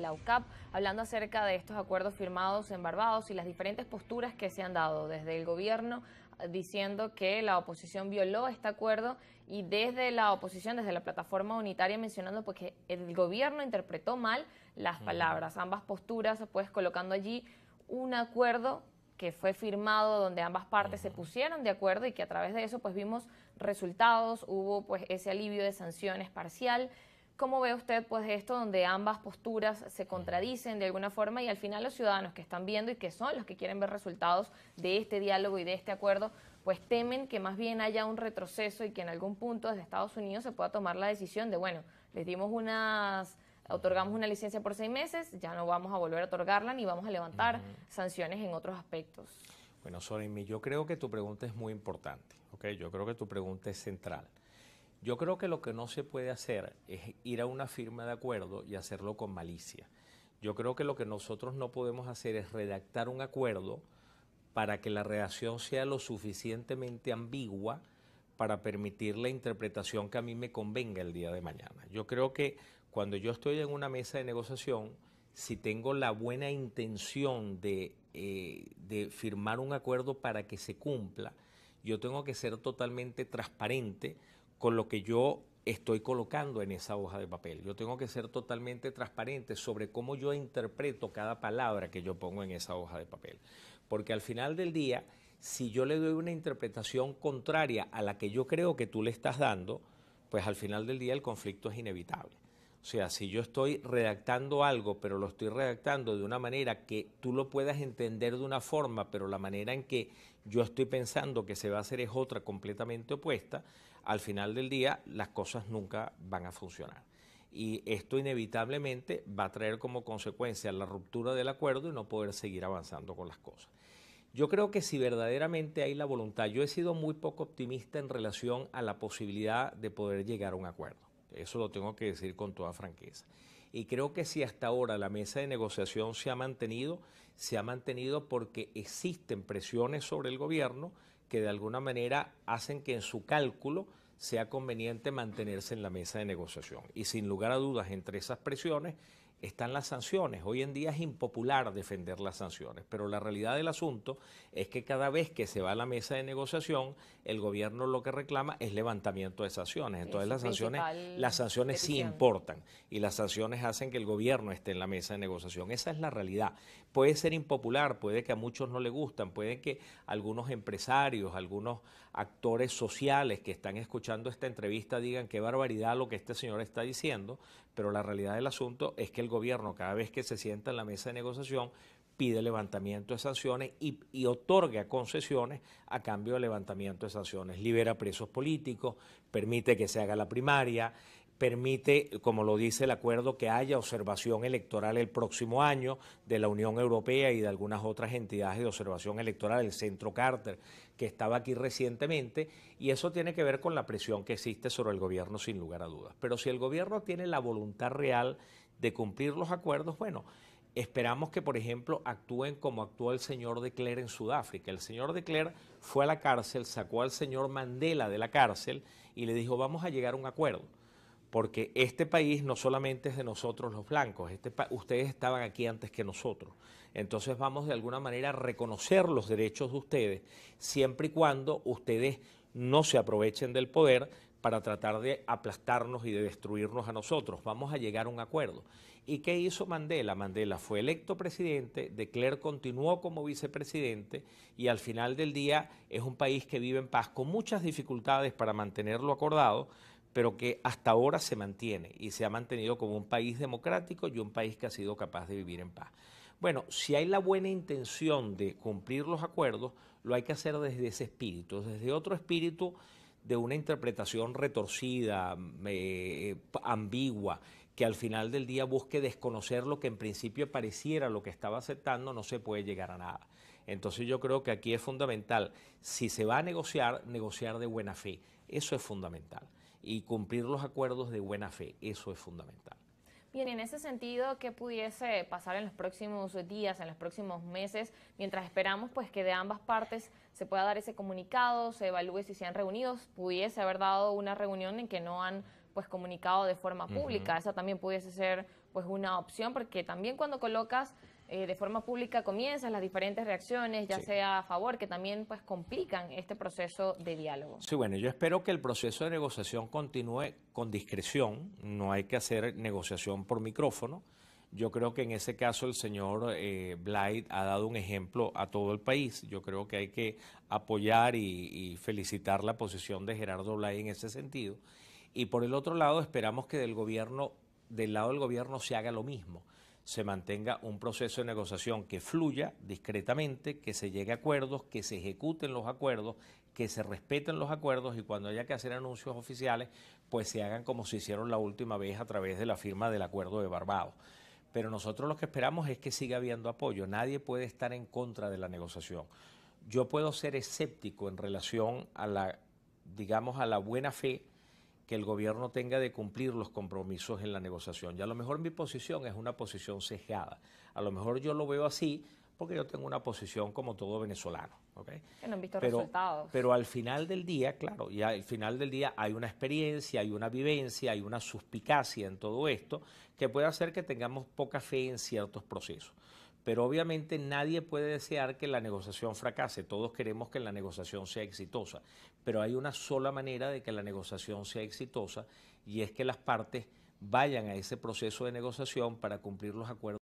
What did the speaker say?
la UCAP, hablando acerca de estos acuerdos firmados en Barbados y las diferentes posturas que se han dado desde el gobierno diciendo que la oposición violó este acuerdo y desde la oposición, desde la plataforma unitaria, mencionando pues, que el gobierno interpretó mal las palabras, ambas posturas, pues colocando allí un acuerdo que fue firmado donde ambas partes se pusieron de acuerdo y que a través de eso pues vimos resultados, hubo pues ese alivio de sanciones parcial ¿Cómo ve usted pues esto donde ambas posturas se contradicen de alguna forma y al final los ciudadanos que están viendo y que son los que quieren ver resultados de este diálogo y de este acuerdo, pues temen que más bien haya un retroceso y que en algún punto desde Estados Unidos se pueda tomar la decisión de, bueno, les dimos unas otorgamos una licencia por seis meses, ya no vamos a volver a otorgarla ni vamos a levantar sanciones en otros aspectos. Bueno, Sorimi, yo creo que tu pregunta es muy importante, ¿ok? Yo creo que tu pregunta es central. Yo creo que lo que no se puede hacer es ir a una firma de acuerdo y hacerlo con malicia. Yo creo que lo que nosotros no podemos hacer es redactar un acuerdo para que la redacción sea lo suficientemente ambigua para permitir la interpretación que a mí me convenga el día de mañana. Yo creo que cuando yo estoy en una mesa de negociación, si tengo la buena intención de, eh, de firmar un acuerdo para que se cumpla, yo tengo que ser totalmente transparente con lo que yo estoy colocando en esa hoja de papel. Yo tengo que ser totalmente transparente sobre cómo yo interpreto cada palabra que yo pongo en esa hoja de papel. Porque al final del día, si yo le doy una interpretación contraria a la que yo creo que tú le estás dando, pues al final del día el conflicto es inevitable. O sea, si yo estoy redactando algo, pero lo estoy redactando de una manera que tú lo puedas entender de una forma, pero la manera en que yo estoy pensando que se va a hacer es otra completamente opuesta, al final del día las cosas nunca van a funcionar. Y esto inevitablemente va a traer como consecuencia la ruptura del acuerdo y no poder seguir avanzando con las cosas. Yo creo que si verdaderamente hay la voluntad, yo he sido muy poco optimista en relación a la posibilidad de poder llegar a un acuerdo. Eso lo tengo que decir con toda franqueza. Y creo que si hasta ahora la mesa de negociación se ha mantenido, se ha mantenido porque existen presiones sobre el gobierno que de alguna manera hacen que en su cálculo sea conveniente mantenerse en la mesa de negociación. Y sin lugar a dudas, entre esas presiones están las sanciones. Hoy en día es impopular defender las sanciones, pero la realidad del asunto es que cada vez que se va a la mesa de negociación, el gobierno lo que reclama es levantamiento de sanciones. Entonces las sanciones, las sanciones sí importan y las sanciones hacen que el gobierno esté en la mesa de negociación. Esa es la realidad. Puede ser impopular, puede que a muchos no le gustan, puede que algunos empresarios, algunos actores sociales que están escuchando esta entrevista digan qué barbaridad lo que este señor está diciendo, pero la realidad del asunto es que el gobierno cada vez que se sienta en la mesa de negociación pide levantamiento de sanciones y, otorga concesiones a cambio de levantamiento de sanciones. Libera presos políticos, permite que se haga la primaria, permite, como lo dice el acuerdo, que haya observación electoral el próximo año de la Unión Europea y de algunas otras entidades de observación electoral, el Centro Carter, que estaba aquí recientemente, y eso tiene que ver con la presión que existe sobre el gobierno, sin lugar a dudas. Pero si el gobierno tiene la voluntad real de cumplir los acuerdos, bueno, Esperamos que, por ejemplo, actúen como actuó el señor de Kler en Sudáfrica. El señor de Kler fue a la cárcel, sacó al señor Mandela de la cárcel y le dijo, vamos a llegar a un acuerdo porque este país no solamente es de nosotros los blancos, este ustedes estaban aquí antes que nosotros. Entonces vamos de alguna manera a reconocer los derechos de ustedes, siempre y cuando ustedes no se aprovechen del poder para tratar de aplastarnos y de destruirnos a nosotros. Vamos a llegar a un acuerdo. ¿Y qué hizo Mandela? Mandela fue electo presidente, De Klerk continuó como vicepresidente y al final del día es un país que vive en paz con muchas dificultades para mantenerlo acordado, pero que hasta ahora se mantiene y se ha mantenido como un país democrático y un país que ha sido capaz de vivir en paz. Bueno, si hay la buena intención de cumplir los acuerdos, lo hay que hacer desde ese espíritu, desde otro espíritu de una interpretación retorcida, eh, ambigua, que al final del día busque desconocer lo que en principio pareciera lo que estaba aceptando, no se puede llegar a nada. Entonces yo creo que aquí es fundamental, si se va a negociar, negociar de buena fe. Eso es fundamental y cumplir los acuerdos de buena fe. Eso es fundamental. Bien, en ese sentido, ¿qué pudiese pasar en los próximos días, en los próximos meses, mientras esperamos pues que de ambas partes se pueda dar ese comunicado, se evalúe si se han reunido, pudiese haber dado una reunión en que no han pues comunicado de forma pública, esa también pudiese ser pues una opción porque también cuando colocas eh, de forma pública comienzan las diferentes reacciones, ya sea a favor, que también pues complican este proceso de diálogo. Sí, bueno, yo espero que el proceso de negociación continúe con discreción, no hay que hacer negociación por micrófono. Yo creo que en ese caso el señor eh, Blight ha dado un ejemplo a todo el país. Yo creo que hay que apoyar y, felicitar la posición de Gerardo Blight en ese sentido. Y por el otro lado, esperamos que del gobierno, del lado del gobierno se haga lo mismo se mantenga un proceso de negociación que fluya discretamente, que se llegue a acuerdos, que se ejecuten los acuerdos, que se respeten los acuerdos y cuando haya que hacer anuncios oficiales, pues se hagan como se hicieron la última vez a través de la firma del acuerdo de Barbados. Pero nosotros lo que esperamos es que siga habiendo apoyo. Nadie puede estar en contra de la negociación. Yo puedo ser escéptico en relación a la, digamos, a la buena fe que el gobierno tenga de cumplir los compromisos en la negociación. Y a lo mejor mi posición es una posición sesgada. A lo mejor yo lo veo así porque yo tengo una posición como todo venezolano. Que no han visto resultados. Pero al final del día, claro, y al final del día hay una experiencia, hay una vivencia, hay una suspicacia en todo esto que puede hacer que tengamos poca fe en ciertos procesos pero obviamente nadie puede desear que la negociación fracase, todos queremos que la negociación sea exitosa, pero hay una sola manera de que la negociación sea exitosa y es que las partes vayan a ese proceso de negociación para cumplir los acuerdos.